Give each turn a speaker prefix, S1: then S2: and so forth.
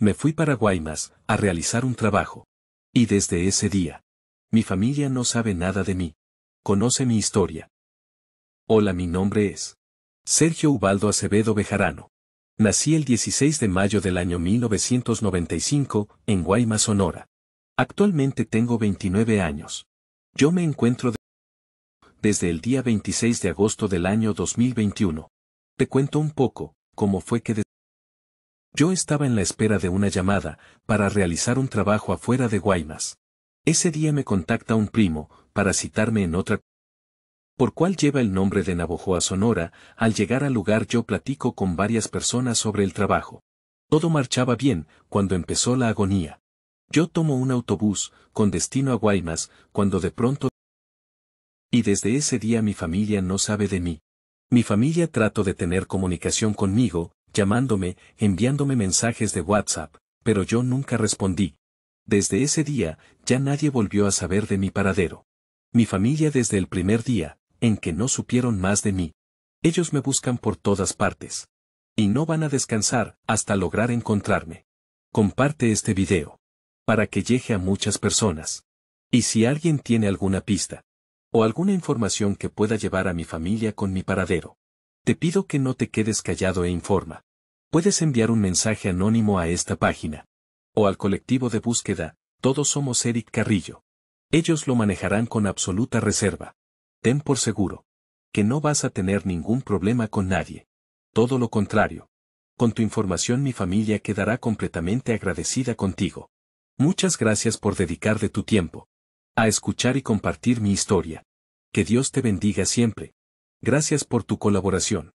S1: Me fui para Guaymas a realizar un trabajo. Y desde ese día, mi familia no sabe nada de mí. Conoce mi historia. Hola, mi nombre es Sergio Ubaldo Acevedo Bejarano. Nací el 16 de mayo del año 1995 en Guaymas, Sonora. Actualmente tengo 29 años. Yo me encuentro desde el día 26 de agosto del año 2021. Te cuento un poco, cómo fue que yo estaba en la espera de una llamada, para realizar un trabajo afuera de Guaymas. Ese día me contacta un primo, para citarme en otra por cual lleva el nombre de Navojoa Sonora, al llegar al lugar yo platico con varias personas sobre el trabajo. Todo marchaba bien, cuando empezó la agonía. Yo tomo un autobús, con destino a Guaymas, cuando de pronto... Y desde ese día mi familia no sabe de mí. Mi familia trato de tener comunicación conmigo, llamándome, enviándome mensajes de WhatsApp, pero yo nunca respondí. Desde ese día, ya nadie volvió a saber de mi paradero. Mi familia desde el primer día, en que no supieron más de mí. Ellos me buscan por todas partes. Y no van a descansar hasta lograr encontrarme. Comparte este video. Para que llegue a muchas personas. Y si alguien tiene alguna pista. O alguna información que pueda llevar a mi familia con mi paradero. Te pido que no te quedes callado e informa. Puedes enviar un mensaje anónimo a esta página. O al colectivo de búsqueda, todos somos Eric Carrillo. Ellos lo manejarán con absoluta reserva. Ten por seguro. Que no vas a tener ningún problema con nadie. Todo lo contrario. Con tu información mi familia quedará completamente agradecida contigo. Muchas gracias por dedicar de tu tiempo. A escuchar y compartir mi historia. Que Dios te bendiga siempre. Gracias por tu colaboración.